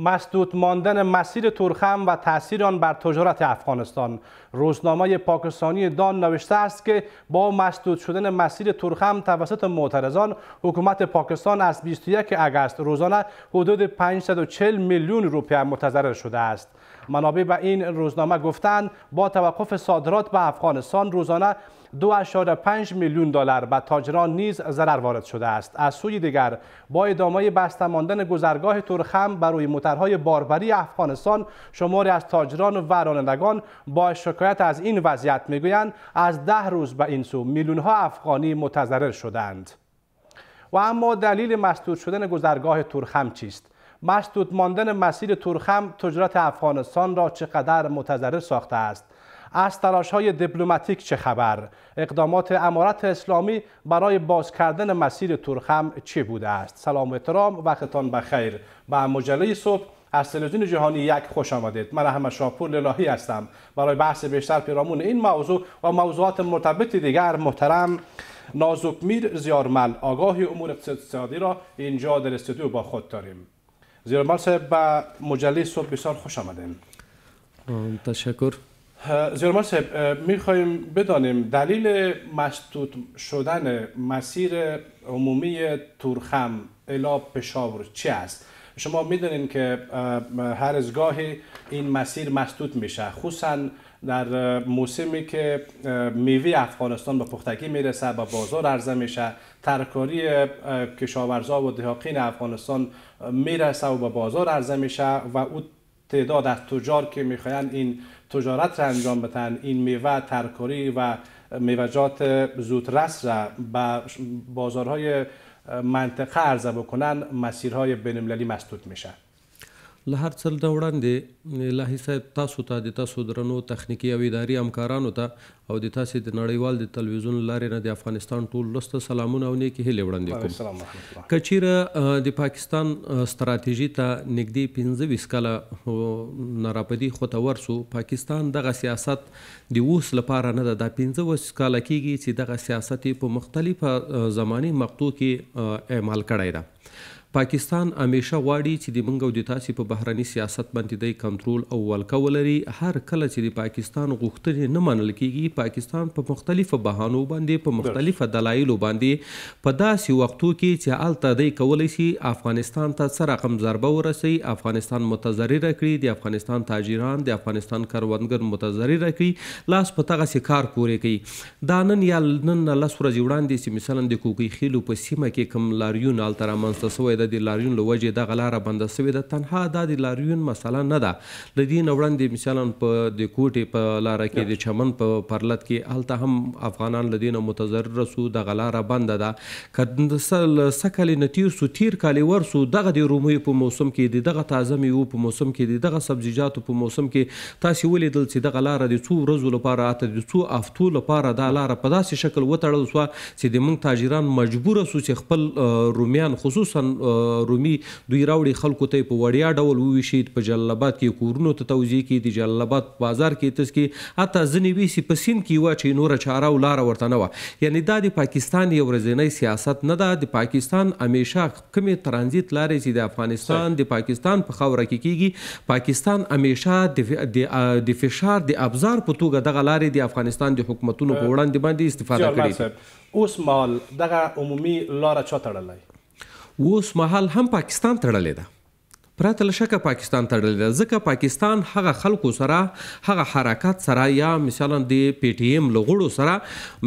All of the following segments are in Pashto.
مسدود ماندن مسیر ترخم و تاثیر آن بر تجارت افغانستان روزنامه پاکستانی دان نوشته است که با مسدود شدن مسیر ترخم توسط معترضان حکومت پاکستان از 21 اگست روزانه حدود 540 میلیون روپیه متضرر شده است منابع به این روزنامه گفتند با توقف صادرات به افغانستان روزانه 2.5 میلیون دلار به تاجران نیز ضرر وارد شده است از سوی دیگر با ادامه بسته ماندن گذرگاه تورخم برای موترهای باربری افغانستان شماری از تاجران و رانندگان با شکایت از این وضعیت میگویند از ده روز به این سو میلیون ها افغانی متضرر شدند و اما دلیل مسدود شدن گذرگاه تورخم چیست مسدود ماندن مسیر تورخم تجارت افغانستان را چقدر متضرر ساخته است از تلاش های دیپلماتیک چه خبر؟ اقدامات امارت اسلامی برای باز کردن مسیر تورخم چه بوده است؟ سلام و احترام وقتتان بخیر به مجله صبح از تلویزیون جهانی یک خوش آمدید من احمد شاپور للهی هستم برای بحث بیشتر پیرامون این موضوع و موضوعات مرتبط دیگر محترم نازک میر زیارمل آگاهی امور اقتصادی را اینجا در استودیو با خود داریم زیارمل صاحب به مجله صبح بسیار خوش آمدید تشکر زیرمال صاحب میخواییم بدانیم دلیل مسدود شدن مسیر عمومی تورخم الا پشاور چی است؟ شما میدونین که هر از گاهی این مسیر مسدود میشه خصوصا در موسمی که میوی افغانستان به پختگی میرسه به بازار عرضه میشه ترکاری کشاورزا و دهاقین افغانستان میرسه و به بازار عرضه میشه و او تعداد از تجار که میخواین این تجارت را انجام بتن این میوه ترکاری و میوجات زودرس را به بازارهای منطقه عرضه بکنن مسیرهای بینالمللی مسدود میشن له هر څل نه وړاندې الهي صاحب تاسو ته د تاسو درنو تخنیکی او اداري همکارانو ته او د تاسو د نړیوال د تلویزیون لارې نه د افغانستان ټول لسته سلامونه او نیکی هیلې وړاندې کوم کچیر د پاکستان ستراتیژي ته نږدې 15 کاله ناراپدی خوته ورسو پاکستان دغه سیاست د اوس لپاره نه ده د 15 کاله کیږي چې دغه سیاست په مختلفه زماني مقطوع کې اعمال کړی دی پاکستان همیشه غواړي چې د منګو د تاسې په بهرني سیاست باندې د کنټرول او ولکه ولري هر کله چې د پاکستان غوښتنې نه منل کیږي پاکستان په مختلفو بهانو باندې په مختلفو دلایلو باندې په داسې وختو کې چې الته دی کولای شي افغانستان ته سره رقم ضربه ورسي افغانستان متضرر کړي د افغانستان تاجران د افغانستان کروندګر متضرر کړي لاس په تاغه سکار پورې کوي دا نن یا نن لاس ورځ وړاندې چې مثلا د کوکی خېلو په سیمه کې کم لاریون الته رامنځته شوی چې د لاریون له وجې دغه لاره بنده سوې ده تنها دا د لاریون مسله نه ده له دې نه وړاندې مثالا په د کوټې په لاره کې د چمن په پرلت کې هلته هم افغانان له دې نه متضرره سو دغه لاره بنده ده که سکلې نتیر سو تیر کالې ورسو دغه د رومي په موسم کې دغه تازه میوه په موسم کې دغه سبزیجاتو په موسم کې تاسو ولیدل چې دغه لاره د څو ورځو لپاره اته د څو هفتو لپاره دا لاره په داسې شکل وتړل سو چې د موږ تاجران مجبور سو چې خپل رومیان خصوصا رومي دوی راوړي خلکو ته په وړیا ډول وویشید په جلالآباد کې کورونو ته توزیع کې د جلالآباد بازار کې تسکی اته ځنی ویسي په سین کې واچې نور چاره ولار ورته نه و یعنی دا د پاکستان یو ورځنی سیاست نه ده د پاکستان همیشه کمې ترانزیت لارې چې د افغانستان د پاکستان په خاوره کې کیږي پاکستان همیشه د فشار د ابزار په توګه دغه لارې د افغانستان د حکومتونو په وړاندې باندې استفاده کړې اوس مال دغه عمومي لار چا تړلای اوس مهال هم پاکستان تړلې ده پرته لشکه پاکستان تړلې ده ځکه پاکستان هغه خلکو سره هغه حرکت سره یا مثلا د پی ټی ایم لغړو سره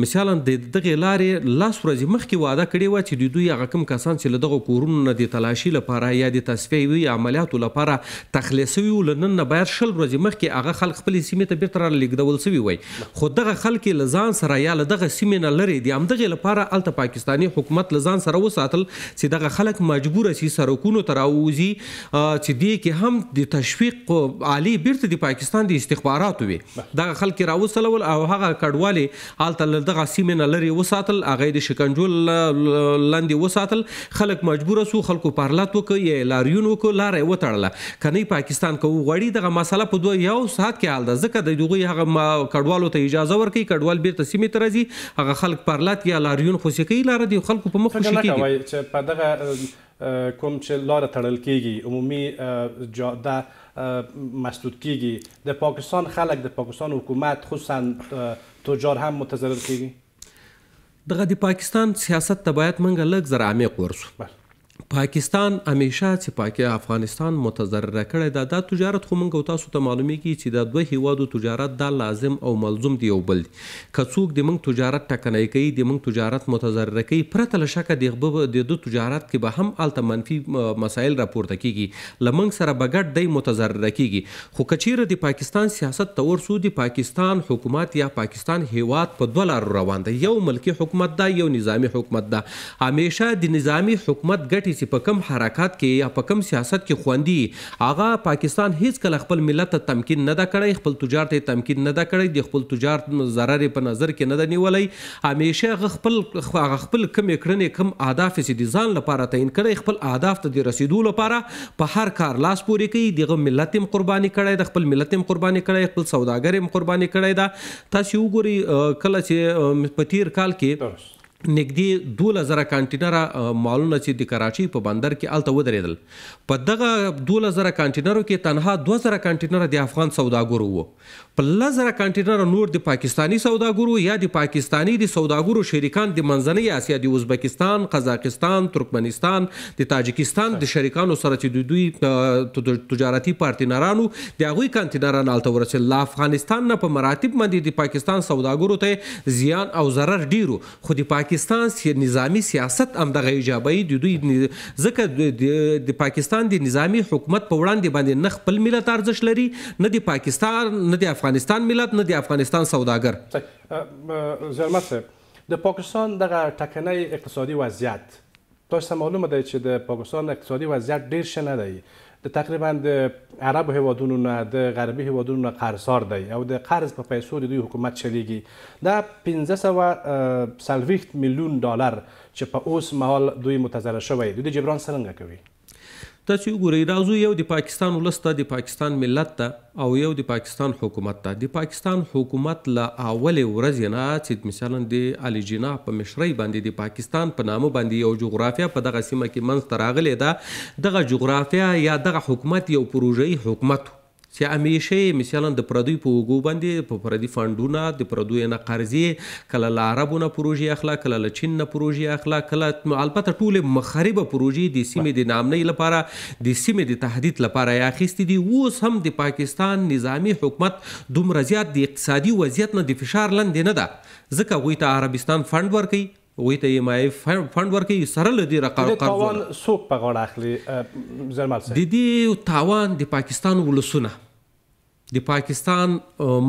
مثلا د دغه لارې لاس ورځې مخکې واده کړی و چې د دوی هغه کم کسان چې لدغه کورونو نه د تلاشي لپاره یا د تصفیوي عملیاتو لپاره تخلیصوي لنن نه باید شل ورځې مخکې هغه خلک خپل سیمه ته بیرته لګدول سوي وي خو دغه خلک لزان سره یا لدغه سیمه نه لري د همدغه لپاره الته پاکستانی حکومت لزان سره وساتل چې دغه خلک مجبور شي سرکونو تراوزي چې دی کې هم د تشویق عالی بیرته د پاکستان د استخباراتو وي دا خلک راوسلول او هغه کډوالې حالت دغه سیمه نه لري وساتل هغه د شکنجول لاندې وساتل خلک مجبور سو خلکو پرلات وکي لاریون وکړه لارې وتړله کني پاکستان کو غړي دغه مسله په دوه یو ساعت کې حل ده ځکه د دوی هغه کډوالو ته اجازه ورکړي کډوال بیرته سیمه ته راځي هغه خلک پرلات یا لاریون خوشی کوي لار دي خلکو په مخ خوشی کوي چې په دغه کوم چې لار تړل کیږي عمومي جاده مسدود کیږي د پاکستان خلک د پاکستان حکومت خصوصا تجار هم متضرر کیږي دغه د پاکستان سیاست ته باید منګه لږ زر عمیق ورسو بله پاکستان همیشه چې پاکي افغانستان متضرر کړی دا د تجارت خو مونږ تاسو ته معلومیږي چې دا دوه هیوادو تجارت دا لازم او ملزوم دی یو بل کڅوک د مونږ تجارت ټکنی کوي د مونږ تجارت متضرر کوي پرته لشک دغه د دوه تجارت کې به هم الته منفي مسایل راپورته کیږي لمنګ سره بغټ دی متضرر کیږي خو کچیر د پاکستان سیاست تور سو د پاکستان حکومت یا پاکستان هیواد په ډولر روان دی یو ملکی حکومت دا یو نظامی حکومت دا همیشه د نظامی حکومت ګټي چې په کم حرکت کې یا په کم سیاست کې خوندي هغه پاکستان هیڅ کله خپل ملت ته تمکین نه دا کړی خپل تجارت ته تمکین نه دا کړی د خپل تجارت ضرر په نظر کې نه دا نیولې همیشه خپل خپل کم کړنې کم اهداف چې د ځان لپاره تعین کړي خپل اهداف ته د رسیدو لپاره په هر کار لاس پوري کوي دغه ملت هم قرباني کړي د خپل ملت هم قرباني کړي خپل سوداګر هم قرباني کړي دا تاسو وګورئ کله چې په تیر کال کې نږدې 2000 کانټینره مالونه چې د کراچۍ په بندر کې الته ودرېدل په دغه 2000 کانټینرو کې تنها 2000 کانټینره د افغان سوداګرو وو په لزر کانټینر نور د پاکستانی سوداګرو یا د پاکستانی د سوداګرو شریکان د منځنۍ اسیا د ازبکستان قزاقستان ترکمنستان د تاجکستان د شریکانو سره چې د دوی تجارتي پارتنرانو د هغوی کانټینران الته ورسل افغانستان نه په مراتب باندې د پاکستان سوداګرو ته زیان او ضرر ډیرو خو د پاکستان سی نظامی سیاست هم دغه ایجابي د دوی ځکه د پاکستان د نظامی حکومت په وړاندې باندې نه خپل ملت ارزښت لري نه د پاکستان نه د افغانستان ملت نه د افغانستان سوداګر زیرمت صاحب د پاکستان دغه ټکنۍ اقتصادي وضعیت تاسو معلومه ده چې د پاکستان اقتصادي وضعیت ډیر ښه نه دی د تقریبا د عرب هیوادونو نه د غربي هیوادونو نه قرضدار دی او د قرض په پیسو د دوی حکومت چلیږي دا 1500 سلویخت میلیون ډالر چې په اوس مهال دوی متضرر شوی دوی د جبران څنګه کوي تاسو وګورئ راځو یو د پاکستان ولسته د پاکستان ملت ته او یو د پاکستان حکومت ته د پاکستان حکومت لا اولې ورځ نه چې مثلا د علي جنا په مشرۍ باندې د پاکستان په نامه باندې یو جغرافیا په دغه سیمه کې منځ ته راغلې ده دغه جغرافیا یا دغه حکومت یو پروژه‌ای حکومت و. چې همیشه مثلا د پردوی په وګو باندې په پردي فندونه د پردوی نه قرضې کله لاربونه پروژې اخلا کله له چین نه پروژې اخلا کله البته ټول مخربه پروژې د سیمې د نامنۍ لپاره د سیمې د تهدید لپاره یاخستې دي اوس هم د پاکستان نظامی حکومت دومره زیات د اقتصادي وضعیت نه د فشار لاندې نه ده ځکه غوی ته عربستان فند ورکړي وی ته ایم آی فند ورکي سره لدی رقم قرض تاوان سوق په غوړ اخلي زرمال سي د دې تاوان د پاکستان ولسونه د پاکستان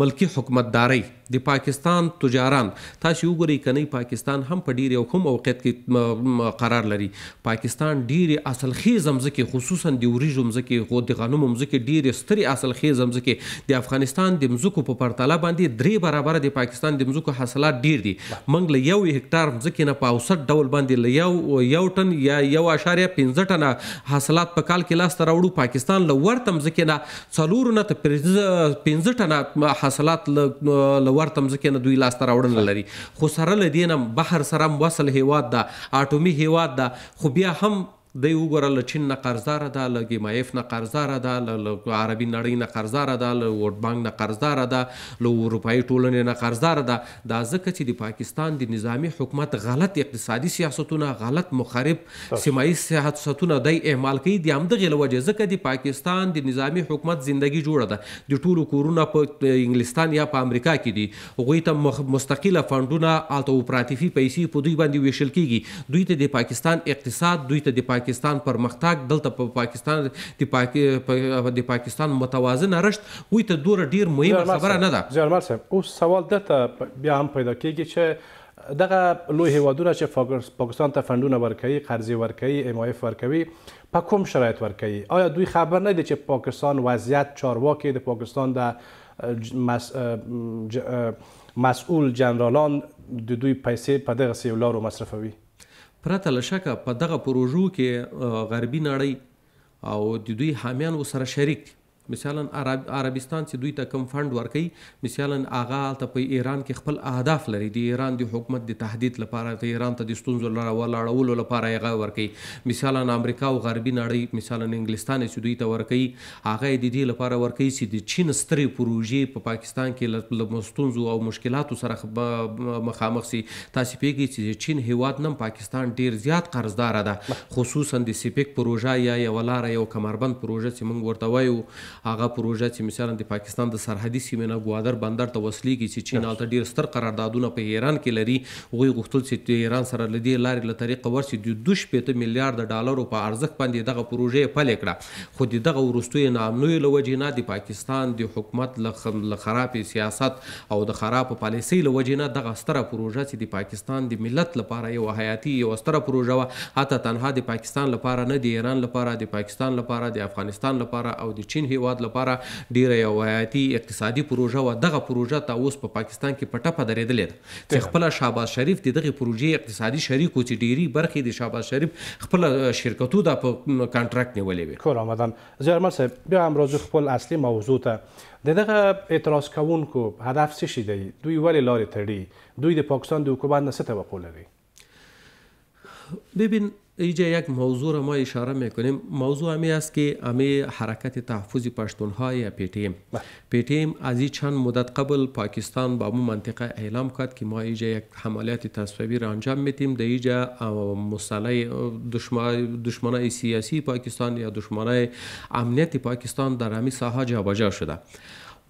ملکی حکومتداري د پاکستان تجاران تاسو وګورئ کني پاکستان هم په ډیر یو کوم اوقات کې قرار لري پاکستان ډیر اصل خیز مزکه خصوصا د وریجو مزکه خو د غنم مزکه ډیر ستري اصل خیز مزکه د افغانستان د مزکو په پرتله باندې درې برابر د پاکستان د مزکو حاصلات ډیر دي منګ له یو هکټار مزکه نه په اوسط ډول باندې له یو یو ټن یا یو اشاریه 15 ټنه حاصلات په کال کې لاس ته راوړو پاکستان له ورته مزکه نه څلور نه ته 15 ټنه حاصلات له ورته مځکې نه دوی لاسته راوړنه لري خو سره له دې نه بهر سره وصل هیواد ده اټومي هیواد ده خو بیا هم دی وګوره له چین نه قرضدار ده له ګیمایف نه قرضدار ده له عربي نړۍ نه قرضدار ده له ووټ بانک نه قرضدار ده له اروپایي ټولنې نه قرضدار ده دا ځکه چې د پاکستان د نظامی حکومت غلط اقتصادي سیاستونه غلط مخرب سیمایي سیاستونه دی اعمال کوي د همدغې له وجې ځکه د پاکستان د نظامی حکومت زندگی جوړه ده د ټولو کورونه په انګلستان یا په امریکا کې دي هغوی ته مستقله فنډونه الته اوپراتیفي پیسې په دوی باندې ویشل کیږي دوی ته د پاکستان اقتصاد دوی ته د پاکستان پاکستان پرمختګ دلته په پاکستان د پاکي د پاکستان متوازن رشد وي ته دوره ډیر مهمه خبره نه ده جرمل صاحب اوس سوال دته بیا هم پیدا کیږي چې دغه لوی هیوادونه چې پاکستان ته فندونه ورکوي قرضې ورکوي ایم اف ورکوي په کوم شرایط ورکوي آیا دوی خبر نه دي چې پاکستان وضعیت چارواکي د پاکستان د مسئول جنرالان د دوی پیسې په دغه سیولارو مصرفوي پرته لشک په دغه پروژو کې غربي نړۍ او د دوی حامیان وسره شریک دي مثلا عرب عربستان چې دوی ته کم فند ورکړي مثلا اغا ته په ایران کې خپل اهداف لري د ایران د حکومت د تهدید لپاره د ایران ته د ستونزو لپاره ولاړولو لپاره یې غا ورکړي مثلا امریکا او غربي نړۍ مثلا انګلستان چې دوی ته ورکړي هغه د دې لپاره ورکړي چې د چین سترې پروژې په پا پاکستان کې له ستونزو او مشکلاتو سره مخامخ سي تاسو پیږي چې چین هیواد نم پاکستان ډیر زیات قرضدار ده خصوصا د سیپیک پروژه یا یو لار یو کمربند پروژه چې موږ ورته وایو هغه پروژه چې مثلا د پاکستان د سرحدي سیمې نه ګوادر بندر ته وصلې کی چې چین الته ډیر ستر قراردادونه په ایران کې لري غوي غوښتل چې ایران سره لدی لارې له طریقې ورسي د 2.5 میلیارډ ډالرو په ارزښت باندې دغه پروژې پلې کړه خو دغه ورستوي نامنوي لوجې نه د پاکستان د حکومت له خرابې سیاست او د خراب پالیسۍ لوجې نه دغه ستره پروژه چې د پاکستان د ملت لپاره یو حیاتي یو ستره پروژه و حتی تنها د پاکستان لپاره نه د ایران لپاره د پاکستان لپاره د افغانستان لپاره او د چین هیواد هیواد لپاره ډیره یو حیاتي اقتصادي پروژه و دغه پروژه تا اوس په پا پاکستان کې پټه پدریدلې ده چې خپل شاباز شریف د دغه پروژې اقتصادي شریکو چې ډیری برخې د شاباز شریف خپل شرکتو د کانټراکټ نیولې وي کور آمدن زیارمل صاحب بیا هم راځو خپل اصلي موضوع ته دغه اعتراض کوونکو هدف څه شي دی دوی ولې لارې تړي دوی د پاکستان د حکومت نه څه توقع لري ببین اینجا یک موضوع را ما اشاره میکنیم موضوع همی است که همی حرکت تحفظ پشتونها یا پیتیم بله. پیتیم از این چند مدت قبل پاکستان با مو منطقه اعلام کرد که ما اینجا یک حملات تصفیبی را انجام میتیم در اینجا مسئله دشمنای سیاسی پاکستان یا دشمنای امنیت پاکستان در همی ساحه بجا شده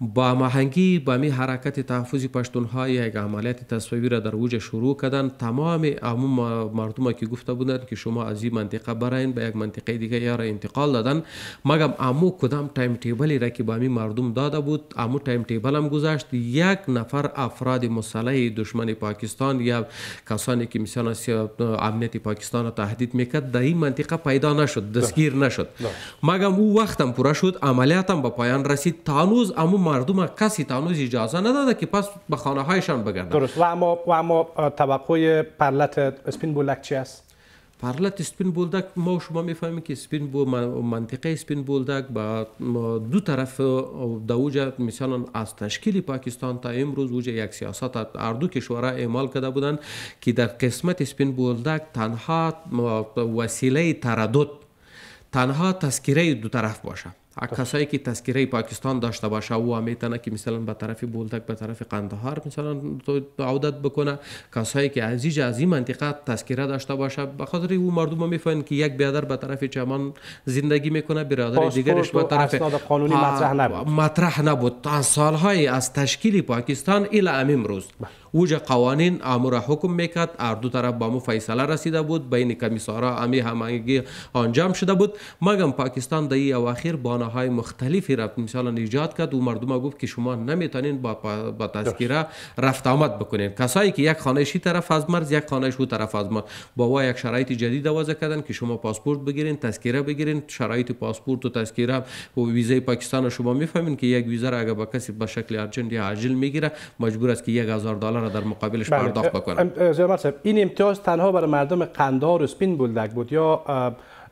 با ماهنگی می حرکت تحفظ های یک عملیات تصویر را در وجه شروع کردن تمام عموم مردم که گفته بودند که شما از این منطقه براین به یک منطقه دیگه یا را انتقال دادن مگم امو کدام تایم تیبلی را که بامی مردم داده بود امو تایم تیبل هم گذاشت یک نفر افراد مسلح دشمن پاکستان یا کسانی که مثلا امنیت پاکستان را تهدید میکرد در این منطقه پیدا نشد دستگیر بله. نشد بله. مگم او وقتم پوره شد عملیاتم به پایان رسید تانوز امو مردم کسی تانوز اجازه نداده که پس به خانه هایشان بگردن درست و اما, و اما پرلت اسپین بولک چی است؟ پرلت سپین بولدک ما شما میفهمیم که سپین منطقه سپین بولدک با دو طرف دوجه مثلا از تشکیل پاکستان تا امروز وجه یک سیاست اردو کشورها اعمال کرده بودند که در قسمت سپین بولدک تنها وسیله تردد تنها تذکیره دو طرف باشه کسایی که تذکیره پاکستان داشته باشه او میتونه که مثلا به طرف بولدک به طرف قندهار مثلا عودت بکنه کسایی که از اینجا از این منطقه تذکیره داشته باشه به خاطر او مردم میفهمن که یک بیادر به طرف چمن زندگی میکنه برادر دیگرش به طرف قانونی مطرح نبود مطرح نبود تا سالهای از تشکیل پاکستان الی امروز اوج قوانین امور حکم میکرد هر دو طرف با مو فیصله رسیده بود بین کمیسارا امی همگی انجام شده بود مگم پاکستان در او اواخر بانه های مختلفی رفت مثلا ایجاد کرد و مردم گفت که شما نمیتونین با, با تذکیره رفت آمد بکنین کسایی که یک خانه شی طرف از مرز یک خانه شو طرف از مرز با وا یک شرایط جدید وضع کردن که شما پاسپورت بگیرین تذکیره بگیرین شرایط پاسپورت و تذکیره و ویزه پاکستان شما میفهمین که یک ویزه را اگر با کسی به شکل ارجنت یا عاجل میگیره مجبور است که 1000 دلار در مقابلش بله. پرداخت این امتیاز تنها برای مردم قندار و سپین بولدک بود یا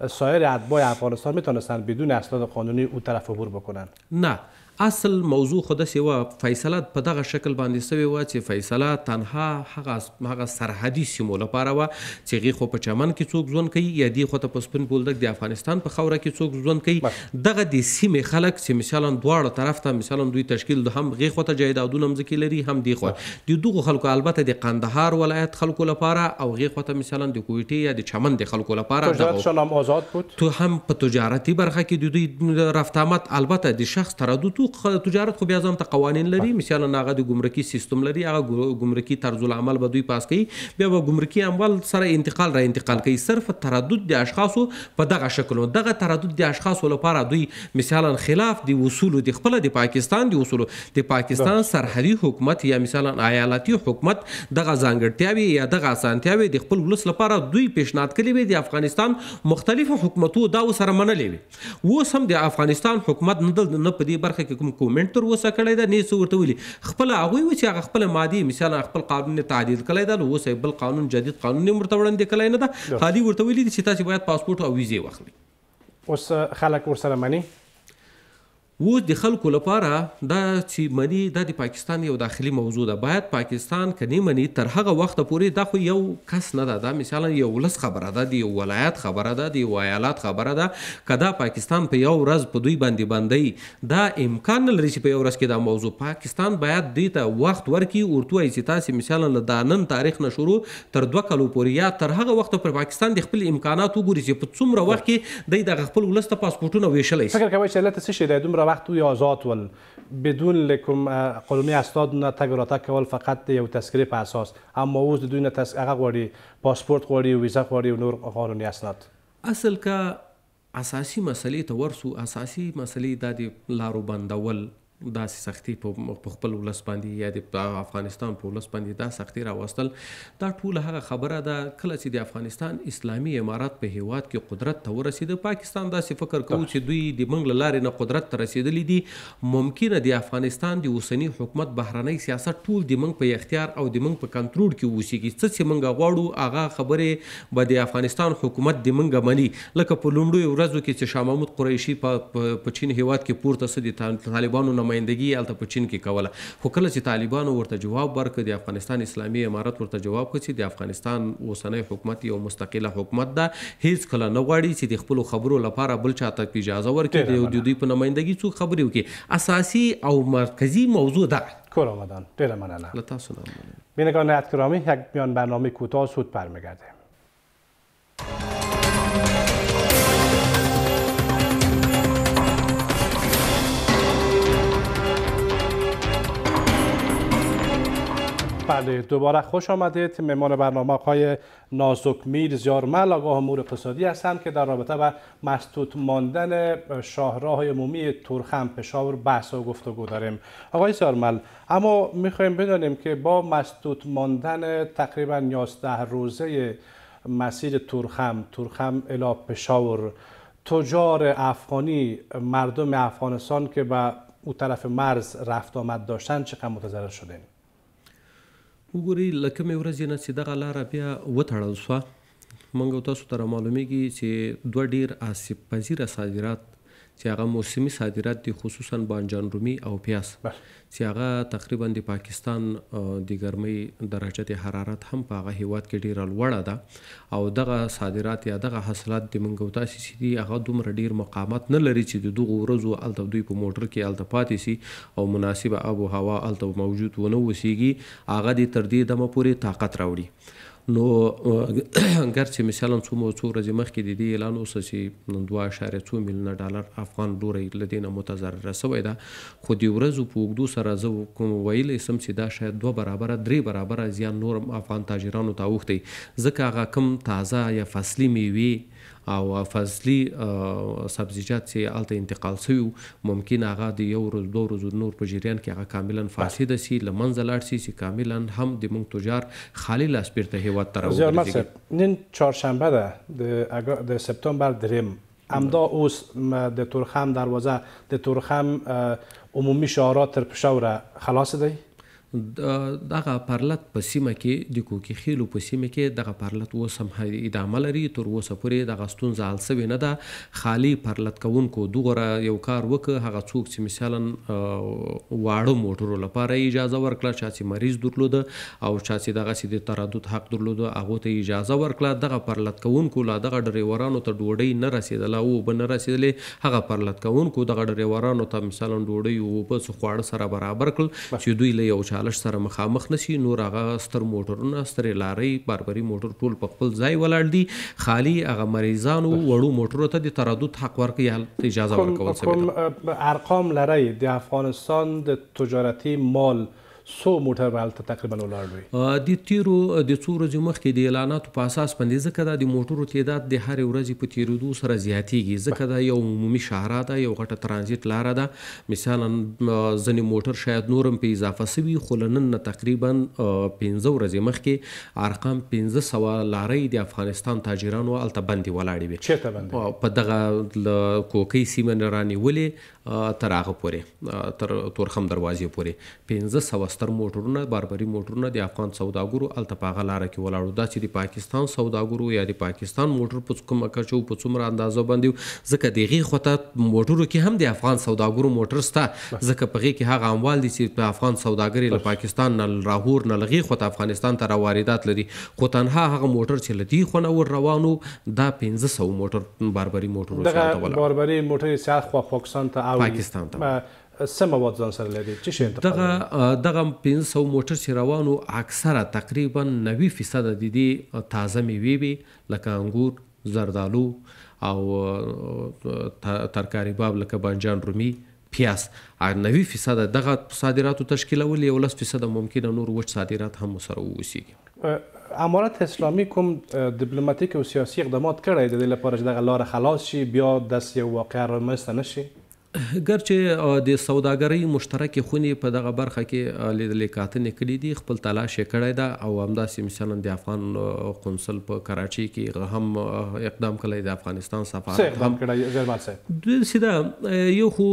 سایر ادبای افغانستان میتونستن بدون اسناد قانونی او طرف عبور بکنن نه اصل موضوع خو د سیوا فیصله په دغه شکل باندې سوی و چې فیصله تنها هغه هغه سرحدي سیمو لپاره و چې غي خو په چمن کې څوک ځون کوي یا دی خو ته په سپن بولدک د افغانستان په خوره کې څوک ځون کوي دغه د سیمه خلک چې مثلا دواړه طرف ته مثلا دوی تشکیل د هم غي خو ته جایدادونه مزکی لري هم دی خو د دوه خلکو البته د قندهار ولایت خلکو لپاره او غي خو ته مثلا د کویټې یا د چمن د خلکو لپاره تجارت هم آزاد بود تو هم په تجارتي برخه کې د دوی رفتامت البته د شخص تردد صندوق تجارت خو بیا ځم ته قوانين لري مثال نه هغه د ګمرکي سیستم لري هغه ګمرکي طرز العمل به دوی پاس کوي بیا به ګمرکي عمل سره انتقال را انتقال کوي صرف تردد د اشخاصو په دغه شکل دغه تردد د اشخاصو لپاره دوی مثالا خلاف دی وصول د خپل د پاکستان دی وصول د پاکستان سرحدي حکومت یا مثالا ایالتي حکومت دغه ځانګړتیاوي یا دغه اسانتیاوي د خپل ولس لپاره دوی پیشنهاد کړي وي د افغانستان مختلفو حکومتو دا وسره منلې وي اوس هم د افغانستان حکومت نه په دې برخه کې کې کوم کومنټ تر اوسه کړی دی نه څه ورته ویلي خپل هغه و چې هغه خپل مادي مثال خپل قانون نه تعدیل کړی دی اوس بل قانون جدید قانون نه ورته وړاندې کړی نه دا خالي ورته ویلي چې تاسو باید پاسپورت او ویزه واخلئ اوس خلک ورسره مانی و د خلکو لپاره دا چې منی د دا پاکستان یو داخلي موضوع ده باید پاکستان کني منی تر هغه وخت پورې دا خو یو کس نه ده دا مثلا یو لس خبره ده دی ولایت خبره ده دی ایالات خبره ده کدا پاکستان په یو ورځ په دوی باندې باندې دا امکان لري چې په یو ورځ کې دا موضوع پاکستان باید دې ته وخت ورکړي ورته یې چې تاسو مثلا له دانن تاریخ نه شروع تر دوه کلو پورې یا تر هغه وخت پر پاکستان د خپل امکانات وګوري چې په څومره وخت کې د خپل ولست پاسپورتونه ویشلای شي فکر کوي چې لته څه شي د دومره وقت او آزاد ول بدون لکم قلمی استادونه تګ راتګ کول فقط یو تذکره په اساس اما اوس د دوی نه تس هغه غواړي پاسپورت غواړي ویزه غواړي او نور قانوني اسناد اصل کا اساسی مسلې ته ورسو اساسی مسلې د لارو بندول داسې سختي په خپل ولس باندې یا د افغانستان په ولس باندې دا سختي راوستل دا ټول هغه خبره ده کله چې د افغانستان اسلامي امارات په هیواد کې قدرت ته ورسید پاکستان داسې فکر کوي چې دوی د منګل لارې نه قدرت ته رسیدلې دي ممکنه د افغانستان د اوسنی حکومت بهرنی سیاست ټول د منګ په اختیار او د منګ په کنټرول کې اوسېږي څه چې منګ غواړو هغه خبره به د افغانستان حکومت د منګ مني لکه په لومړیو ورځو کې چې شاه محمود قریشي په چین هیواد کې پورته سدي طالبانو نه نمائندګي الته په چین کې کوله خو کله چې طالبانو ورته جواب ورکړ د افغانستان اسلامي امارت ورته جواب کړ چې د افغانستان اوسنۍ حکومت یو مستقله حکومت ده هیڅ کله نه غواړي چې د خپل خبرو لپاره بل چاته اجازه ورکړي د دوی په نمائندګي څو خبرې وکړي اساسي او مرکزی موضوع ده کار آمدن دیر مننه لطاسون آمدن بینگان نهت کرامی یک میان برنامه کوتاه سود برمیگردیم بله دوباره خوش آمدید مهمان برنامه آقای نازک میر زیارمل آگاه امور اقتصادی هستند که در رابطه با مسدود ماندن شاهراه عمومی تورخم پشاور بحث و گفتگو داریم آقای زیارمل اما میخوایم بدانیم که با مسدود ماندن تقریبا 11 روزه مسیر تورخم تورخم الی پشاور تجار افغانی مردم افغانستان که به او طرف مرز رفت آمد داشتن چقدر متضرر شدن وګورئ لکه مې ورځې نه چې دغه لاره بیا وتړل شوه مونږ تاسو ته معلومیږي چې دوه ډیر آسیب پذیره صادرات چې هغه موسمي صادرات دي خصوصا بانجان رومي او پیاز چې هغه تقریبا د پاکستان د ګرمۍ درجه حرارت هم په هغه هیواد کې ډیره لوړه ده او دغه صادرات یا دغه حاصلات د منګو تاسې چې دي هغه دومره ډیر مقامات نه لري چې دغه ورځو الته دوی په موټر کې الته پاتې سي او مناسبه آب او هوا الته موجود ونه وسیږي هغه د تر دې دمه پورې طاقت راوړي نو ګرچې مثلا څومره څو ورځې مخکې د دې اعلان اوسه چې 2.2 میلیونه ډالر افغان لوري لدینه متضرر شوی دا خو دی ورځو په وګدو سره زه کوم ویلې سم چې دا شاید دوه برابر درې برابر زیان نور افغان تاجرانو ته وخته ځکه هغه کم تازه یا فصلي میوه او فصلي سبزیجات چې الته انتقال شوی ممکن هغه د یو ورځ دوه ورځو نور په جریان کې هغه کاملا فاسد شي لمنځه لاړ شي چې کاملا هم د موږ تجار خالي لاس بیرته هیواد ته راوړي نن چهارشنبه ده د سپتامبر دریم امدا اوس د تورخم دروازه د تورخم عمومی شعارات تر پشاوره خلاص دی دغه پرلط په سیمه کې د کوکی خېلو په سیمه کې دغه پرلط اوس هم ادامه لري تر اوسه پورې دغه ستونزه حل سوې نه ده خالی پرلط کوونکو دغه یو کار وکړ هغه څوک چې مثلا واړو موټرو لپاره اجازه ورکړه چا چې مریض درلود او چا چې دغه سیده تردد حق درلود هغه ته اجازه ورکړه دغه پرلط کوونکو لا دغه ډریورانو ته ډوډۍ نه رسیدله او بن رسیدلې هغه پرلط کوونکو دغه ډریورانو ته مثلا ډوډۍ او په خواړه سره برابر کړ چې دوی له یو چا چالش سره مخامخ نشي نور هغه ستر موټرونه ستر لارې باربري موټر ټول په خپل ځای ولاړ دي خالی هغه مریضانو وړو موټرو ته د تردد حق ورکړي اجازه ورکول شوی ارقام لري د افغانستان د تجارتي مال سو موټر والته تقریبا ولاړ وي د تیرو د څو ورځې مخکې د اعلاناتو په اساس باندې ځکه دا د موټرو تعداد د هر ورځې په تیریدو سره زیاتیږي ځکه دا یو عمومي شهره ده یو غټه ترانزیت لار ده مثلا ځنې موټر شاید نورم په اضافه سوي خو لنن تقریبا 15 ورځې مخکې ارقام 1500 لارې د افغانستان تاجرانو الته باندې ولاړې وي چیرته باندې په دغه کوکې سیمه رانیولې تر هغه پورې تر تورخم دروازې پورې 1500 ستر موټرونه باربري موټرونه د افغان سوداګرو الته پاغه لار کې ولاړو دا چې د پاکستان سوداګرو یا د پاکستان موټر په کومه کچو په څومره اندازو باندې ځکه دغه خطه موټرو کې هم د افغان سوداګرو موټر ستا ځکه پغه کې هغه اموال دي چې په افغان سوداګري له پاکستان نه راهور نه لغي خو ته افغانستان ته واردات لري خو تنها هغه موټر چې لدی خو نه ور روانو دا 1500 موټر باربري موټر وساتول باربري موټر سیاخ خو پاکستان ته او پاکستان ته سم مواد ځان سره لري چې شین دغه دغه 500 موټر چې روانو اکثره تقریبا 90% د دې تازه میوې وي لکه انګور زردالو او ترکاری باب لکه بانجان رومي پیاس 90% دغه صادراتو تشکیلول یو لس فیصد ممکنه نور وچ صادرات هم سره ووسیږي امارت اسلامي کوم ډیپلوماټیک او سیاسي اقدامات کړی د لپاره چې دغه لار خلاص شي بیا د یو واقعا رامنځته نشي ګرچې د سوداګرۍ مشترکې خونې په دغه برخه کې لیدلې کاتنې کړې دي خپل تلاش کړی دا او همداسې مثلا د افغان قونسل په کراچۍ کې هم اقدام کړی د افغانستان سفارت هم کړی زربال صاحب د سیده یو خو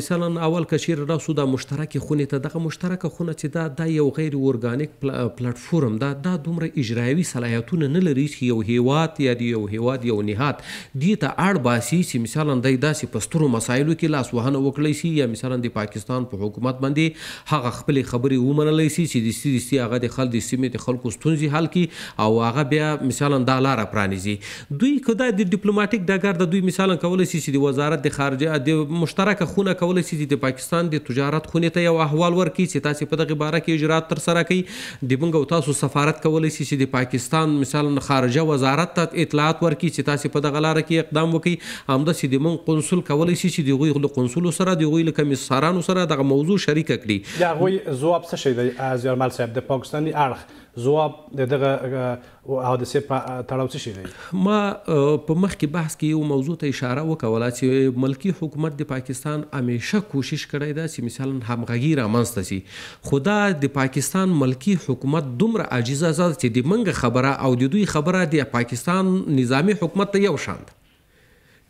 مثلا اول کشیر راسو د مشترکې خونې ته دغه مشترکه خونه چې دا د یو غیر اورګانیک پلیټ فورم دا د دومره اجرایوي صلاحیتونه نه لري چې یو هیواد یا یو هیواد یو نهاد دي ته اړ باسي چې مثلا دای داسې پسترو مسایلو کې لاس وهنه وکړی شي یا مثلا د پاکستان په حکومت باندې هغه خپل خبري ومنلې شي چې د سیاسي هغه د خل د سیمې د خلکو ستونزې حل کړي او هغه بیا مثلا د لار پرانیزي دوی کدا د ډیپلوماټیک دګر د دوی مثلا کولای شي چې د وزارت د خارجه د مشترکه خونه کولای شي د پاکستان د تجارت خونه ته یو احوال ورکړي چې تاسو په دغه باره کې اجرات تر سره کړئ د موږ او تاسو سفارت کولای شي چې د پاکستان مثلا خارجه وزارت ته اطلاعات ورکړي چې تاسو په دغه لار کې اقدام وکړي همدا چې د موږ قونسل کولای شي چې دغه د قونسول سره د غوی له کمیسارانو سره دغه موضوع شریک کړي دا غوی جواب څه شي د ازیرمل صاحب د پاکستاني اړخ جواب د دغه حادثه په تړاو څه شي دی ما په مخ کې بحث کې یو موضوع ته اشاره وکوله چې ملکی حکومت د پاکستان همیشه کوشش کړی دا چې مثلا همغږي رامنځته شي خدا د پاکستان ملکی حکومت دومره عاجز ازاد چې د منګه خبره او د دوی خبره د پاکستان نظامی حکومت ته یو شاند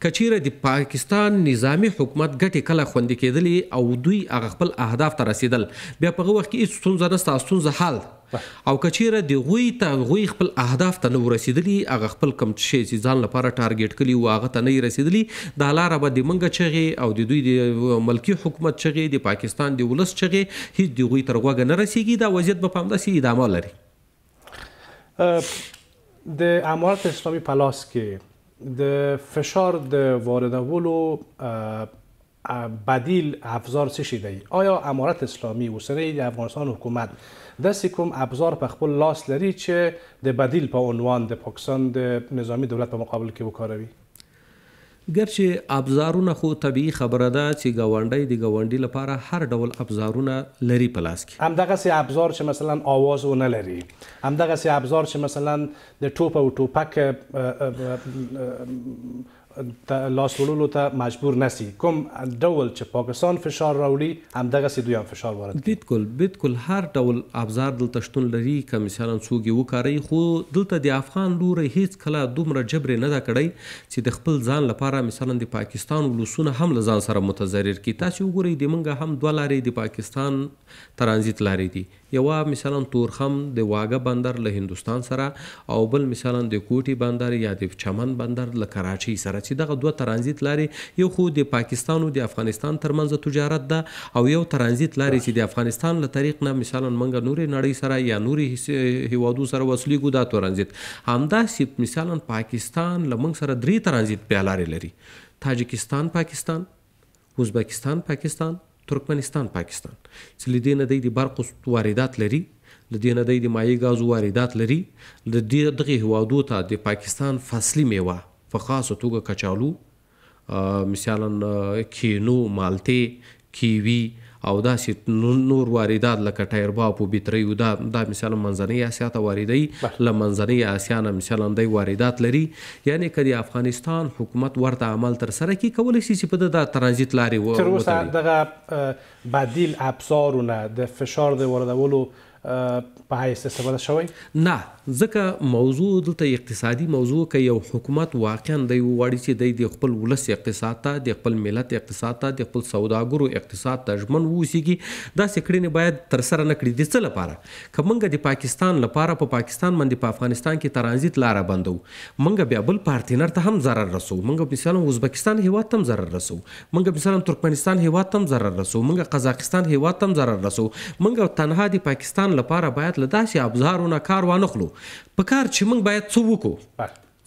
کچیره د پاکستان نظامی حکومت ګټه کله خوندې کېدلې او دوی هغه خپل اهداف ته رسیدل بیا په وخت کې هیڅ ستونزه نشته ستونزه حل او کچیره د غوی ته غوی خپل اهداف ته نو رسیدلی هغه خپل کم شي چې ځان لپاره ټارګټ کړي او هغه ته نه رسیدلی د لار به د منګه چغي او د دوی د ملکی حکومت چغي د پاکستان د ولس چغي هیڅ د غوی تر غوګه نه رسیږي دا وضعیت به پامداسي ادامه لري د امارت اسلامی پلاس کې د فشار د واردولو بدیل افزار څه شي دی آیا امارت اسلامی و سره د افغانستان حکومت داسې کوم ابزار په خپل لاس لري چې د بدیل په عنوان د پاکستان د نظامی دولت په مقابل کې وکاروي ګرچې ابزارونه خو طبیعي خبره ده چې گاونډي د گاونډي لپاره هر ډول ابزارونه لري په لاس کې همدغه سي ابزار چې مثلا आवाज ونه لري همدغه سي ابزار چې مثلا د ټوپ او ټوپک لاس وړلو ته مجبور نسی کوم ډول چې پاکستان فشار راوړي هم دغه سي دوی هم فشار وارد بالکل بالکل هر ډول ابزار دلته شتون لري کمیساران سوګي وکاري خو دلته د افغان لوري هیڅ کله دومره جبر نه دا کړی چې د خپل ځان لپاره مثلا د پاکستان ولوسونه هم له ځان سره متضرر کی تاسو وګورئ د منګه هم دوه لارې د پاکستان ترانزیت لارې دي یو مثلا تورخم د واګه بندر له هندستان سره او بل مثلا د کوټي بندر یا د چمن بندر له کراچي سره چې دغه دوه ترانزیت لاري یو خو د پاکستان او د افغانستان ترمنځ تجارت ده او یو ترانزیت لاري چې د افغانستان له طریق نه مثلا منګه نوري نړۍ سره یا نوري هیوادو سره وصلي ګو دا ترانزیت همدا سی مثلا پاکستان له موږ سره درې ترانزیت پیالاري لري تاجکستان پاکستان ازبکستان پاکستان ترکمنستان پاکستان چې لدې نه د برق واردات لري لدې نه د مایع غاز واردات لري لدې دغه هوادو ته د پاکستان فصلي میوه په خاصه توګه کچالو مثلا کینو مالټه کیوی او داسې نور واردات لکه ټایر باپ او بیتریو دا دا مثلا منځنۍ اسیا ته واردي ل منځنۍ اسیا نه مثلا د واردات لري یعنی کدی افغانستان حکومت ورته عمل تر سره کی کول شي چې په د ترانزیت لارې و تر اوسه دغه بدیل ابزارونه د فشار د واردولو په هیڅ استفاده شوی نه ځکه موضوع دلته اقتصادي موضوع کې یو حکومت واقعا د وړي چې د خپل ولس اقتصاد ته د خپل ملت اقتصاد ته د خپل سوداګرو اقتصاد ته ژمن ووسیږي دا سکرین باید تر سره نه کړي د څه لپاره کومګه د پاکستان لپاره په پا پاکستان باندې په پا افغانستان کې ترانزیت لار بندو منګه بیا بل پارتنر ته هم zarar رسو منګه مثلا ازبکستان هیواد تم zarar رسو منګه مثلا ترکمنستان هیواد تم zarar رسو منګه قزاقستان هیواد تم zarar رسو منګه تنها د پاکستان لپاره باید له داسې ابزارونو کار وانخلو په کار چې موږ باید څه وکړو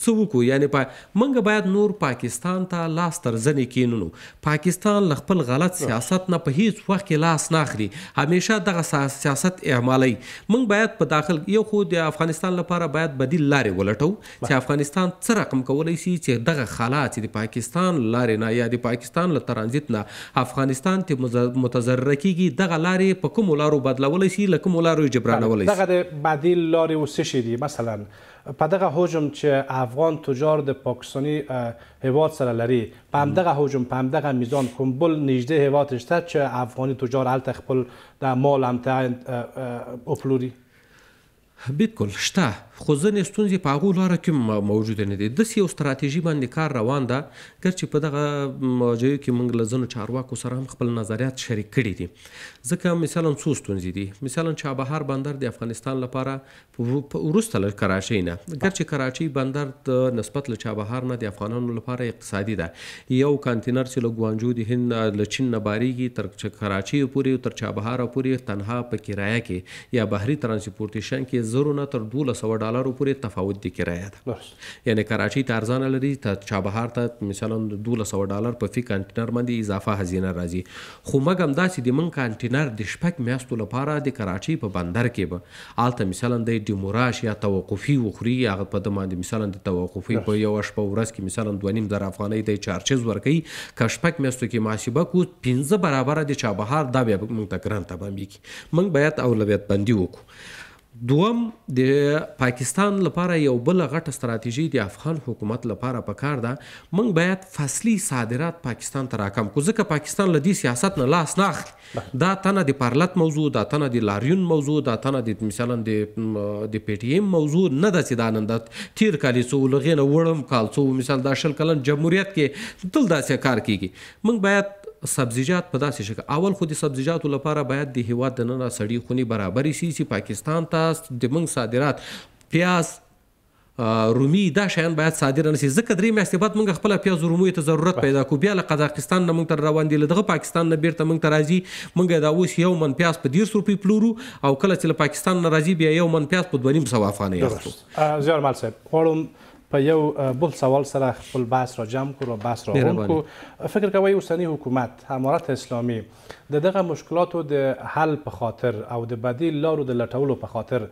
څه وکړو یعنی پا... منګه باید نور پاکستان ته لاس ترزنې کینونو پاکستان ل خپل غلط سیاست نه په هیڅ وخت کې لاس ناخري همیشه دغه سیاست اعمالي منګ باید په داخل یو خو د افغانستان لپاره باید بدیل لارې ولټو چې افغانستان څه رقم کولای شي چې دغه خلاص د پاکستان لارې نه یا د پاکستان له ترانزیت نه افغانستان ته متضرر کیږي دغه لارې په کوم لارو بدلول شي لکه کوم لارو جبرانول شي دغه بدیل لارې وسې شي مثلا په دغه چه چې افغان تجار د پاکستانی هیواد سره لری په همدغه هوجم په همدغه میزان نجده 19 هیواد شته چې افغاني تجار هلته خپل د مال هم ته اپلوری بالکل شته خو ځنې ستونزې په هغه لاره کې موجود نه دي د یو ستراتیژي باندې کار روان ده ګرچې په دغه موجوي کې موږ لزنو چارواکو سره هم خپل نظریات شریک کړي دي ځکه مثلا څو ستونزې دي مثلا چابهار بندر د افغانستان لپاره ورسته ل کراچۍ نه ګرچې کراچۍ بندر د نسبت ل چابهار نه د افغانانو لپاره اقتصادي ده یو کانټینر چې له ګوانجو د هند له چین نه باریږي تر کراچۍ پورې تر چابهار پورې تنها په کرایه کې یا بهري ترانسپورټیشن کې زرو نه تر 1200 دلار پورې تفاوت دی کرایه ده یعنی کراچي ته ارزانه لري ته چابهار ته مثلا 1200 ډالر په فی کانټینر باندې اضافه هزینه راځي خو مګم داسې د من کانټینر د شپک میاشتو لپاره د کراچي په بندر کې به آلته مثلا د ډیموراش یا توقفي وخوري هغه په دمه مثلا د توقفي په یو شپه ورځ کې مثلا 2.5 زر افغانۍ د چارچز ورکړي کشپک میستو کې محاسبه کو 15 برابر د چابهار دا بیا موږ تکران ته باندې کی موږ باید اولویت بندي وکړو دوم د پاکستان لپاره یو بل غټه ستراتیژي د افغان حکومت لپاره پکار ده موږ باید فصلي صادرات پاکستان ته راکم کو ځکه پاکستان لدی سیاست نه لاس نه اخلي دا تنه د پرلط موضوع دا تنه د لاریون موضوع دا تنه د مثلا د د پی ټی ایم موضوع نه د چې دا نن د تیر کال سو لغې نه وړم کال سو مثال دا شل کلن جمهوریت کې دل داسې کار کیږي موږ باید سبزیجات په داسې شکل اول خو د سبزیجاتو لپاره باید د هیواد د نننه سړی خونی برابرې شي چې پاکستان ته د موږ صادرات پیاز رومي دا شیان باید صادر نه شي ځکه درې میاشتې بعد موږ خپل پیاز رومي ته ضرورت پیدا کو بیا له قزاقستان نه موږ تر روان دي دغه پاکستان نه بیرته موږ ته راځي موږ دا اوس یو من پیاز په 200 روپۍ پلورو او کله چې له پاکستان نه راځي بیا یو من پیاز په 2.5 افغانۍ اخلو زیار مال صاحب غواړم په یو بل سوال سره خپل بحث را جمع کړو او بحث را وکړو فکر کوي اوسنی حکومت امارت اسلامی د دغه مشکلاتو د حل په خاطر او د بدیل لارو د لټولو په خاطر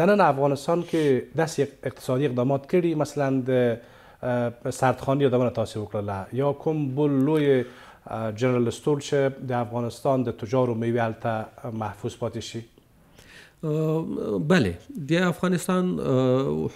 د نن افغانستان کې داسې اقتصادي اقدامات کړي مثلا د سردخانی یادونه تاسو وکړه یا کوم بل لوی جنرال استور چې د افغانستان د تجارو میوه محفوظ پاتې بله د افغانستان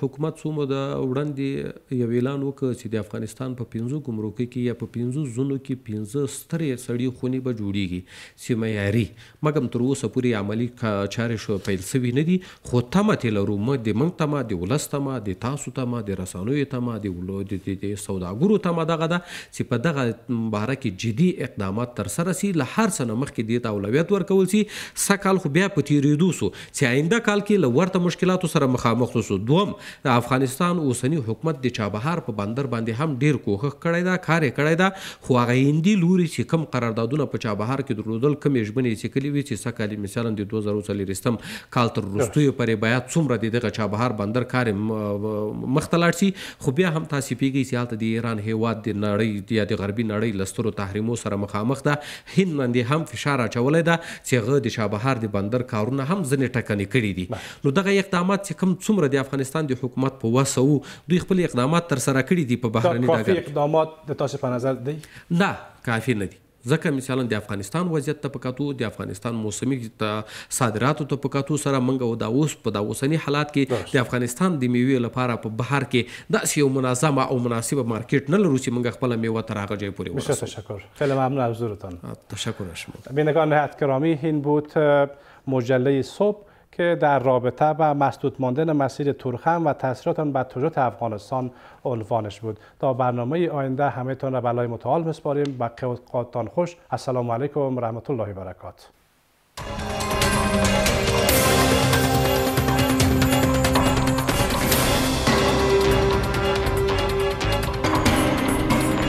حکومت څومره د وړاندې یو اعلان وکړ چې د افغانستان په 15 ګمرکي کې یا په 15 زونو کې 15 سترې سړې خونې به جوړیږي چې معیاري مګم تر اوسه پورې عملی چارې شو پیل شوي نه دي خو تمه ته لرو م د منګ تمه د ولس تمه د تاسو تمه د رسنوي تمه د ولود د سوداګرو تمه دغه ده چې په دغه باره کې جدي اقدامات تر سره سي له هر سنه مخکې د اولویت ورکول سي سکهال خو بیا په تیریدو سو چې آینده کال کې لورته مشکلاتو سره مخامخ وسو دوم د افغانستان اوسنی حکومت د چابهار په بندر باندې هم ډیر کوښښ کړی دا کار یې کړی دا خو هغه هندي لوري چې کم قراردادونه په چابهار کې درلودل کم یجبنې چې کلی وی چې سکالي مثلا د 2040م کال تر وروستیو پرې بیا څومره د دغه چابهار بندر کار مختلاټ شي خو بیا هم تاسو پیږي چې حالت د ایران هیواد د نړۍ یا د غربي نړۍ لسترو تحریمو سره مخامخ ده هند باندې هم فشار اچولې ده چې غو د چابهار د بندر کارونه هم ځنې ټک ټاکنې کړې دي نو دغه اقدامات چې کوم څومره د افغانستان د حکومت په وسو دوی خپل اقدامات تر سره کړي دي په بهرني دغه کافي اقدامات د تاسو په نظر دي نه کافي نه دي ځکه مثلا د افغانستان وضعیت ته پکاتو د افغانستان موسمي صادراتو ته پکاتو سره منګه او دا اوس په دا اوسنی حالات کې د افغانستان د میوې لپاره په بهر کې داسې یو منظمه او مناسبه مارکیټ نه لرو چې منګه خپل میوه تر هغه ځای پورې ورسوو تشکر خیلی ممنون از حضورتان تشکر شما بینگان نهایت گرامی این بود مجله صبح که در رابطه با مسدود ماندن مسیر تورخم و تاثیرات آن بر افغانستان عنوانش بود تا برنامه آینده همه تان را بلای متعال مسپاریم و قوتان خوش السلام علیکم و رحمت الله و برکات